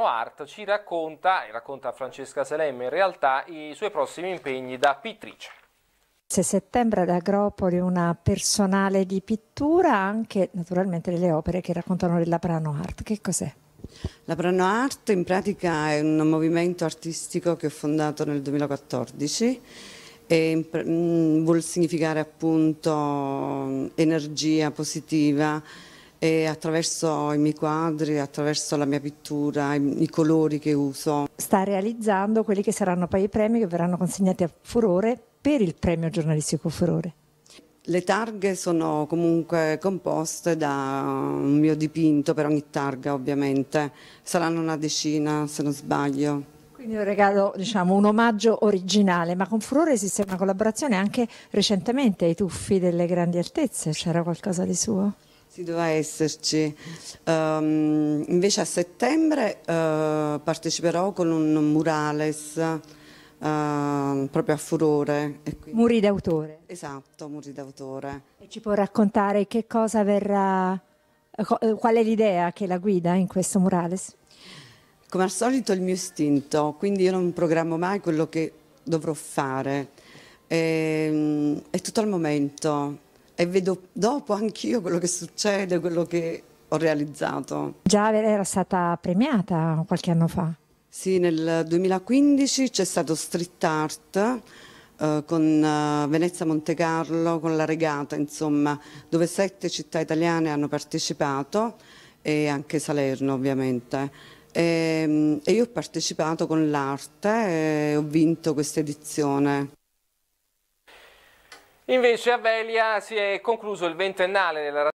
Art ci racconta, e racconta Francesca Selemme in realtà, i suoi prossimi impegni da pittrice. Se settembre ad Agropoli una personale di pittura, anche naturalmente delle opere che raccontano della Prano Art. Che cos'è? La Prano Art in pratica è un movimento artistico che ho fondato nel 2014 e mm, vuol significare appunto energia positiva, e attraverso i miei quadri, attraverso la mia pittura, i, i colori che uso. Sta realizzando quelli che saranno poi i premi che verranno consegnati a Furore per il premio giornalistico Furore. Le targhe sono comunque composte da un mio dipinto per ogni targa ovviamente, saranno una decina se non sbaglio. Quindi un regalo, diciamo, un omaggio originale, ma con Furore esiste una collaborazione anche recentemente ai tuffi delle grandi altezze, c'era qualcosa di suo? Sì, doveva esserci. Um, invece a settembre uh, parteciperò con un murales uh, proprio a furore. Quindi... Muri d'autore. Esatto, muri d'autore. E ci può raccontare che cosa verrà, eh, eh, qual è l'idea che la guida in questo murales? Come al solito il mio istinto, quindi io non programmo mai quello che dovrò fare. E, ehm, è tutto al momento e vedo dopo anch'io quello che succede, quello che ho realizzato. Già era stata premiata qualche anno fa? Sì, nel 2015 c'è stato Street Art eh, con eh, Venezia Monte Carlo, con la regata, insomma, dove sette città italiane hanno partecipato e anche Salerno ovviamente. E, ehm, e io ho partecipato con l'arte e ho vinto questa edizione. Invece a Velia si è concluso il ventennale della